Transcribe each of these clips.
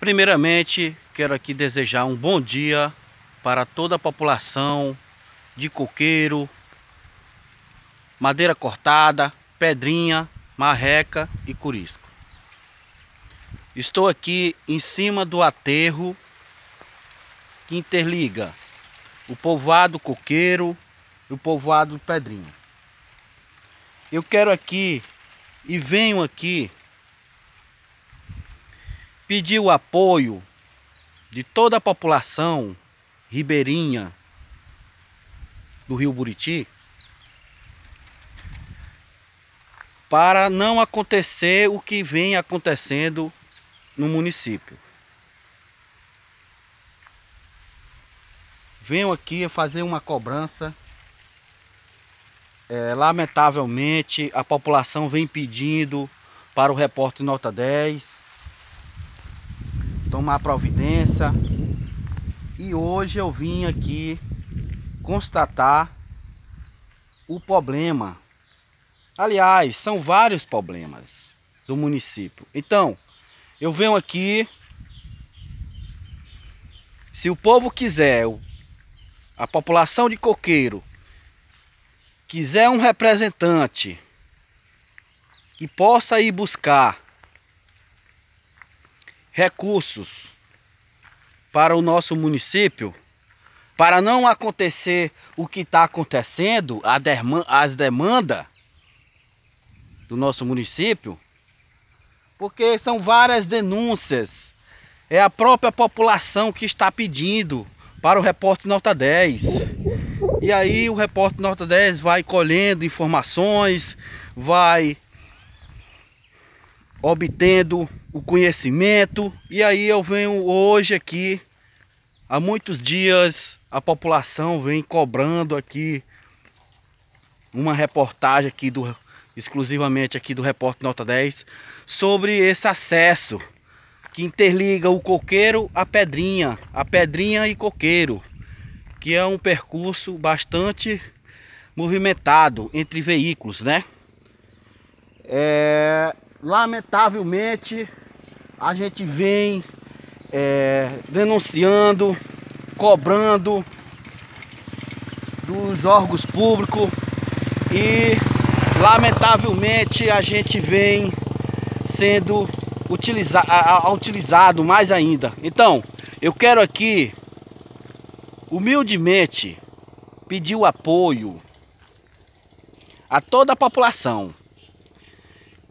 Primeiramente, quero aqui desejar um bom dia para toda a população de coqueiro, madeira cortada, pedrinha, marreca e curisco. Estou aqui em cima do aterro que interliga o povoado Coqueiro e o povoado Pedrinha. Eu quero aqui e venho aqui pedir o apoio de toda a população ribeirinha do Rio Buriti para não acontecer o que vem acontecendo no município. Venho aqui fazer uma cobrança. É, lamentavelmente, a população vem pedindo para o repórter Nota 10 tomar providência. E hoje eu vim aqui constatar o problema. Aliás, são vários problemas do município. Então, eu venho aqui. Se o povo quiser, a população de coqueiro quiser um representante que possa ir buscar recursos para o nosso município, para não acontecer o que está acontecendo, as demandas do nosso município, porque são várias denúncias. É a própria população que está pedindo para o repórter Nota 10. E aí o repórter Nota 10 vai colhendo informações, vai obtendo o conhecimento. E aí eu venho hoje aqui, há muitos dias a população vem cobrando aqui uma reportagem aqui do exclusivamente aqui do repórter nota 10 sobre esse acesso que interliga o coqueiro à pedrinha, a pedrinha e coqueiro, que é um percurso bastante movimentado entre veículos, né? É, lamentavelmente a gente vem é, denunciando, cobrando dos órgãos públicos e lamentavelmente a gente vem sendo utiliza utilizado mais ainda. Então, eu quero aqui humildemente pedir o apoio a toda a população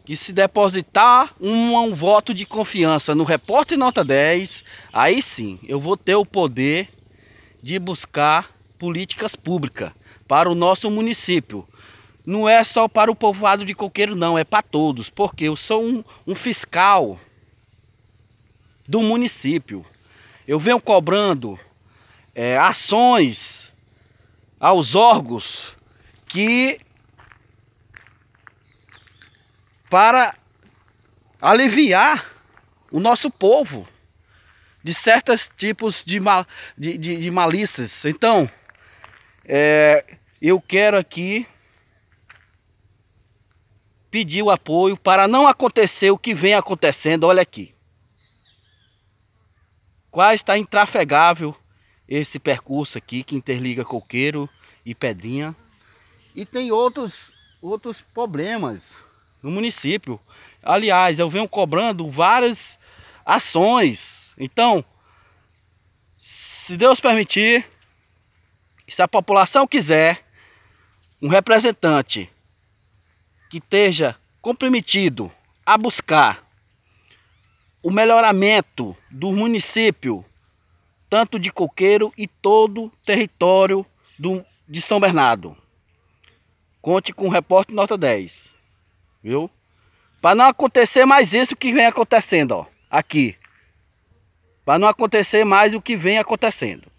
que se depositar um, um, voto de confiança no repórter nota 10, aí sim eu vou ter o poder de buscar políticas públicas para o nosso município. Não é só para o povoado de Coqueiro, não, é para todos, porque eu sou um, um fiscal do município. Eu venho cobrando é, ações aos órgãos que para aliviar o nosso povo de certos tipos de, mal, de, de, de malícias. Então, é, eu quero aqui pedir o apoio para não acontecer o que vem acontecendo. Olha aqui. Quase está intrafegável esse percurso aqui que interliga Coqueiro e Pedrinha. E tem outros, outros problemas no município. Aliás, eu venho cobrando várias ações. Então, se Deus permitir, se a população quiser, um representante que esteja comprometido a buscar o melhoramento do município, tanto de Coqueiro e todo o território do, de São Bernardo. Conte com o repórter nota 10. Viu? Para não acontecer mais isso que vem acontecendo, ó. Aqui. Para não acontecer mais o que vem acontecendo.